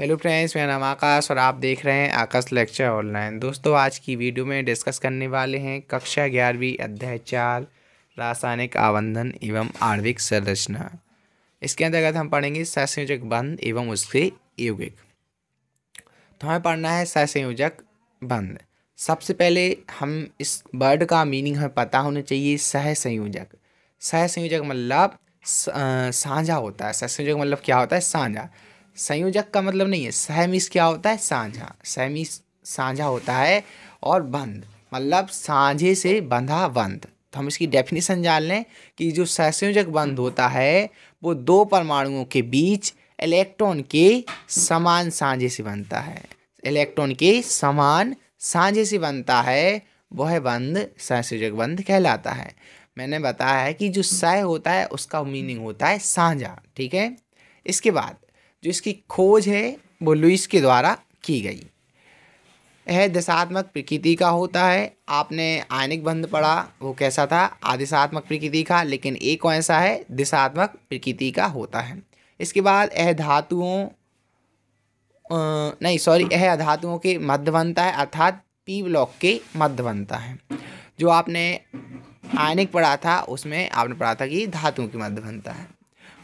hello friends मेरा नाम आकाश और आप देख रहे हैं आकाश लेक्चर ऑनलाइन दोस्तों आज की वीडियो में डिस्कस करने वाले हैं कक्षा ग्यारहवीं अध्याय चार रासायनिक आवंधन एवं आर्विक संरचना इसके अंतर्गत हम पढ़ेंगे सहसंयोजक बंद एवं उसके यौगिक तो हमें पढ़ना है सहसंयोजक बंद सबसे पहले हम इस वर्ड का मीनिंग हमें पता होना चाहिए सहसंयोजक सहसंयोजक मतलब साझा होता है सहसंयोजक मतलब क्या होता है साझा संयोजक का मतलब नहीं है सहमिस क्या होता है साझा सहमिस साझा होता है और बंद मतलब साझे से बंधा बंद तो हम इसकी डेफिनेशन जान लें कि जो सहसंयोजक बंध होता है वो दो परमाणुओं के बीच इलेक्ट्रॉन के समान साझे से बनता है इलेक्ट्रॉन के समान साझे से बनता है वह बंध सहसंयोजक बंध कहलाता है मैंने बताया है कि जो सह होता है उसका मीनिंग होता है साझा ठीक है इसके बाद जो इसकी खोज है वो लुइस के द्वारा की गई यह दशात्मक प्रकृति का होता है आपने आयनिक बंध पढ़ा वो कैसा था आदिशात्मक प्रकृति का लेकिन एक ऐसा है दिशात्मक प्रकृति का होता है इसके बाद यह धातुओं नहीं सॉरी यह धातुओं के मध्य बनता है अर्थात पी ब्लॉक के मध्य बनता है जो आपने आयनिक पढ़ा था उसमें आपने पढ़ा था कि धातुओं के मध्य बनता है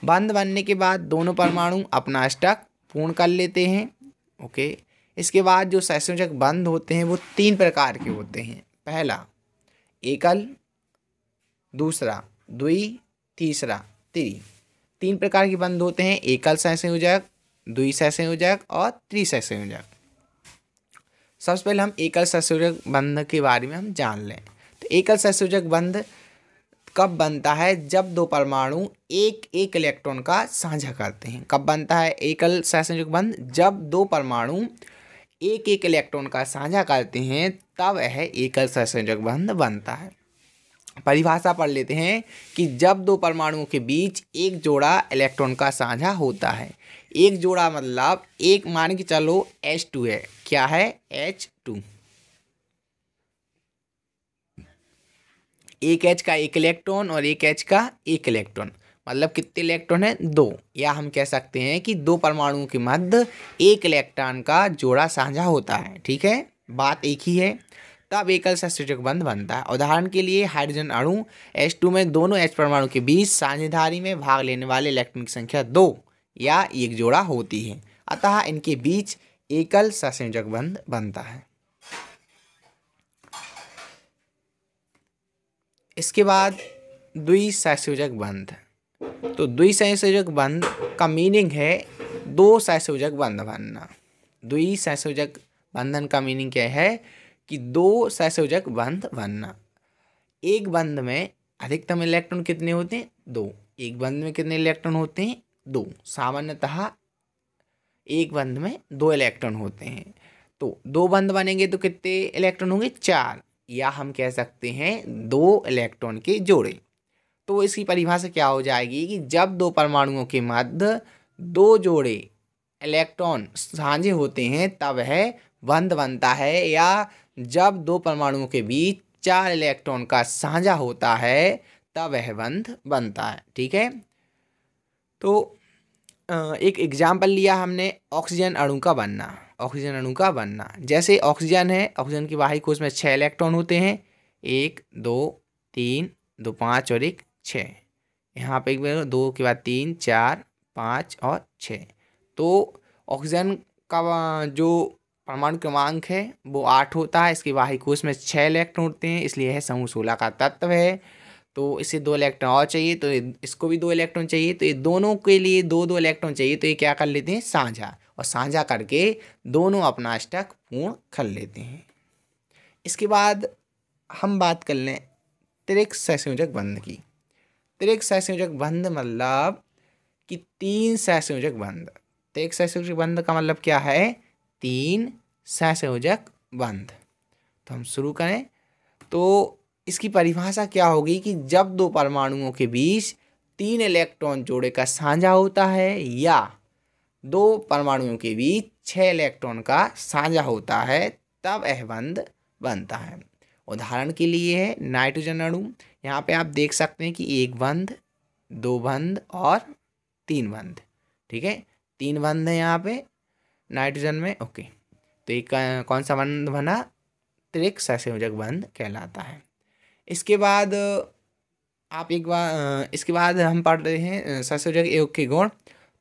बंद बनने के बाद दोनों परमाणु अपना स्टक पूर्ण कर लेते हैं ओके इसके बाद जो सहसंयोजक बंद होते हैं वो तीन प्रकार के होते हैं पहला एकल दूसरा द्वि तीसरा त्रि तीन प्रकार के बंद होते हैं एकल सहसंयोजक द्वि सहसंयोजक और त्रिसहसंयोजक सबसे पहले हम एकल सहसंयोजक बंध के बारे में हम जान लें तो एकल सहसंयोजक बंध कब बनता है जब दो परमाणु एक एक इलेक्ट्रॉन का साझा करते हैं कब बनता है एकल सहसंयुग बंध जब दो परमाणु एक एक इलेक्ट्रॉन का साझा करते हैं तब यह एकल सहसंयोजक बंध बनता है परिभाषा पढ़ लेते हैं कि जब दो परमाणुओं के बीच एक जोड़ा इलेक्ट्रॉन का साझा होता है एक जोड़ा मतलब एक मान के चलो H2 है क्या है H2 एक एच का एक इलेक्ट्रॉन और एक एच का एक इलेक्ट्रॉन मतलब कितने इलेक्ट्रॉन है दो या हम कह सकते हैं कि दो परमाणुओं के मध्य एक इलेक्ट्रॉन का जोड़ा साझा होता है ठीक है बात एक ही है तब एकल सस्टेटक बंध बनता है उदाहरण के लिए हाइड्रोजन अणु H2 में दोनों H परमाणु के बीच साझेदारी में भाग लेने वाले इलेक्ट्रॉन की संख्या दो या एक जोड़ा होती है अतः इनके बीच एकल सस्टेटक बंध बनता है इसके बाद द्वि सहसोजक बंध तो द्वि सहसोजक बंध का मीनिंग है दो सहसोजक बंध बनना द्वि सहसोजक बंधन का मीनिंग क्या है कि दो सहसोजक बंध बनना एक बंध में अधिकतम इलेक्ट्रॉन कितने होते हैं दो एक बंध में कितने इलेक्ट्रॉन होते हैं दो सामान्यतः एक बंध में दो इलेक्ट्रॉन होते हैं तो दो बंध बनेंगे तो कितने इलेक्ट्रॉन होंगे चार या हम कह सकते हैं दो इलेक्ट्रॉन के जोड़े तो इसकी परिभाषा क्या हो जाएगी कि जब दो परमाणुओं के मध्य दो जोड़े इलेक्ट्रॉन साझे होते हैं तब है बंध बनता है या जब दो परमाणुओं के बीच चार इलेक्ट्रॉन का साझा होता है तब वह बंध बनता है ठीक है तो एक एग्जाम्पल लिया हमने ऑक्सीजन अणु का बनना ऑक्सीजन अणु का बनना जैसे ऑक्सीजन है ऑक्सीजन की बाहरी कोष में छः इलेक्ट्रॉन होते हैं एक दो तीन दो पाँच और एक छः यहाँ पे एक बार दो के बाद तीन चार पाँच और छः तो ऑक्सीजन का जो परमाणु क्रमांक है वो आठ होता है इसके बाहरी कोष में छः इलेक्ट्रॉन होते हैं इसलिए यह समूह सोलह का तत्व है तो इसे दो इलेक्ट्रॉन और चाहिए तो इसको भी दो इलेक्ट्रॉन चाहिए तो ये दोनों के लिए दो दो इलेक्ट्रॉन चाहिए तो ये क्या कर लेते हैं साझा और साझा करके दोनों अपना स्टॉक पूर्ण कर लेते हैं इसके बाद हम बात कर लें तिरक सहसंयोजक बंध की तिरक सहसंयोजक बंध मतलब कि तीन सहसंयोजक बंध तिरक सहसंयोजक बंध का मतलब क्या है तीन सहसंयोजक बंध तो हम शुरू करें तो इसकी परिभाषा क्या होगी कि जब दो परमाणुओं के बीच तीन इलेक्ट्रॉन जोड़े का साझा होता है या दो परमाणुओं के बीच छः इलेक्ट्रॉन का साझा होता है तब यह बंध बनता है उदाहरण के लिए है नाइट्रोजन अणु यहाँ पे आप देख सकते हैं कि एक बंध दो बंध और तीन बंध ठीक है तीन बंध है यहाँ पे नाइट्रोजन में ओके तो एक कौन सा बंध बना त्रिक संयोजक बंध कहलाता है इसके बाद आप एक बार इसके बाद हम पढ़ रहे हैं संयोजक योग के गुण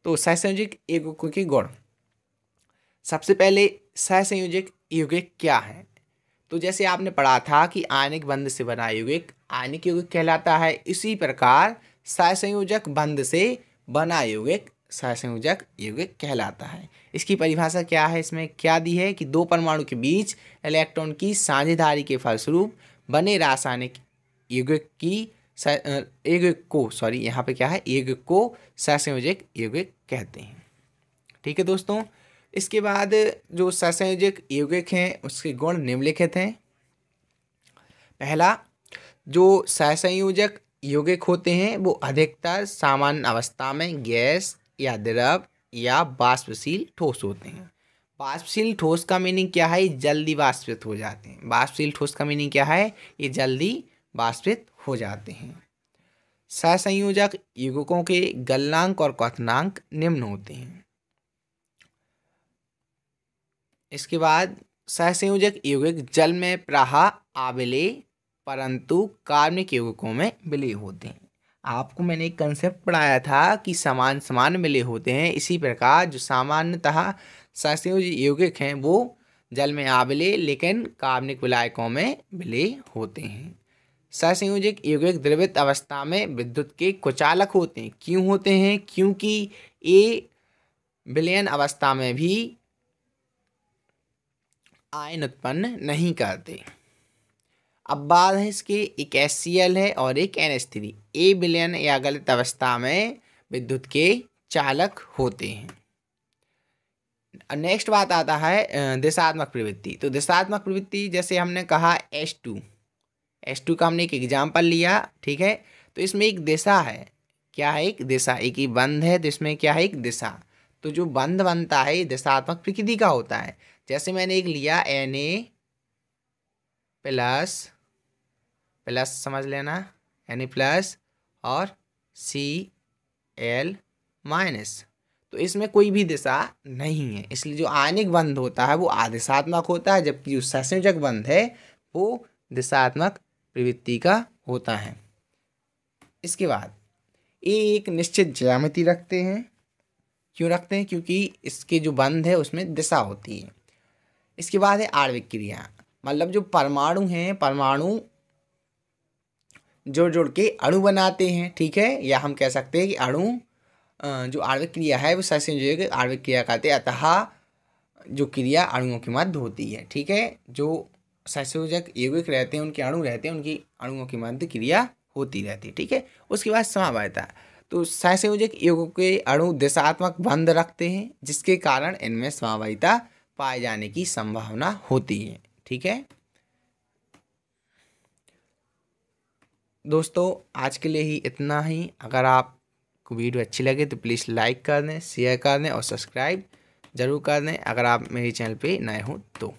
तो सहसंयोजक यौगिकों के गुण सबसे पहले सहसंयोजक यौगिक क्या है तो जैसे आपने पढ़ा था कि आयनिक बंध से बना यौगिक आयनिक यौगिक कहलाता है इसी प्रकार सहसंयोजक बंध से बना यौगिक सहसंयोजक यौगिक कहलाता है इसकी परिभाषा क्या है इसमें क्या दी है कि दो परमाणु के बीच इलेक्ट्रॉन की साझेदारी के फलस्वरूप बने रासायनिक यौगिक की एग को सॉरी यहाँ पे क्या है एग को सहसंयोजक यौगिक कहते हैं ठीक है दोस्तों इसके बाद जो सहसंयोजक यौगिक हैं उसके गुण निम्नलिखित हैं पहला जो सहसंयोजक यौगिक होते हैं वो अधिकतर सामान्य अवस्था में गैस या द्रव या बाष्पशील ठोस होते हैं बाष्पशील ठोस का मीनिंग क्या है ये जल्दी बाष्पित हो जाते हैं बाष्पशील ठोस का मीनिंग क्या है ये जल्दी बाष्पित हो जाते हैं सहसंयोजक युगकों के गलनांक और क्वनांक निम्न होते हैं इसके बाद सहसंयोजक युगिक जल में प्राहा आबले परंतु कार्मिक युगकों में विलय होते हैं आपको मैंने एक कंसेप्ट पढ़ाया था कि समान समान मिले होते हैं इसी प्रकार जो सामान्यतः सहसंयोज यौगिक हैं वो जल में आबले लेकिन कार्मिक विलायकों में मिले होते हैं सहसंयोजक युग्मिक द्रवित अवस्था में विद्युत के कुचालक होते हैं क्यों होते हैं क्योंकि ए विलयन अवस्था में भी आयन उत्पन्न नहीं करते अब बात है इसके एक एस है और एक एन एस थ्री ए विलयन या गलत अवस्था में विद्युत के चालक होते हैं नेक्स्ट बात आता है दिशात्मक प्रवृत्ति तो दिशात्मक प्रवृत्ति जैसे हमने कहा एस टू एस टू का हमने एक एग्जाम्पल लिया ठीक है तो इसमें एक दिशा है क्या है एक दिशा एक ही बंध है तो इसमें क्या है एक दिशा तो जो बंध बनता है दिशात्मक प्रकृति का होता है जैसे मैंने एक लिया एन ए प्लस प्लस समझ लेना एन ए प्लस और सी एल माइनस तो इसमें कोई भी दिशा नहीं है इसलिए जो आयनिक बंध होता है वो आदिशात्मक होता है जबकि जो सस्योजक बंध है वो दिशात्मक प्रवृत्ति का होता है इसके बाद ये एक निश्चित ज्यामिति रखते हैं क्यों रखते हैं क्योंकि इसके जो बंध है उसमें दिशा होती है इसके बाद है आणविक क्रिया मतलब जो परमाणु हैं परमाणु जोड़ जोड़ के अणु बनाते हैं ठीक है या हम कह सकते हैं कि अणु जो आणविक क्रिया है वो है आणविक क्रिया कहते हैं अतः जो क्रिया अणुओं के मध्य होती है ठीक है जो संयोजक यौगिक रहते हैं उनके अणु रहते हैं उनकी अणुओं की मध्य क्रिया होती रहती है ठीक है उसके बाद समावयता तो सहसंयोजक युग के अणु दिशात्मक बंध रखते हैं जिसके कारण इनमें समावयता पाए जाने की संभावना होती है ठीक है दोस्तों आज के लिए ही इतना ही अगर आपको वीडियो अच्छी लगे तो प्लीज़ लाइक कर दें शेयर कर दें और सब्सक्राइब ज़रूर कर दें अगर आप मेरे चैनल पे नए हों तो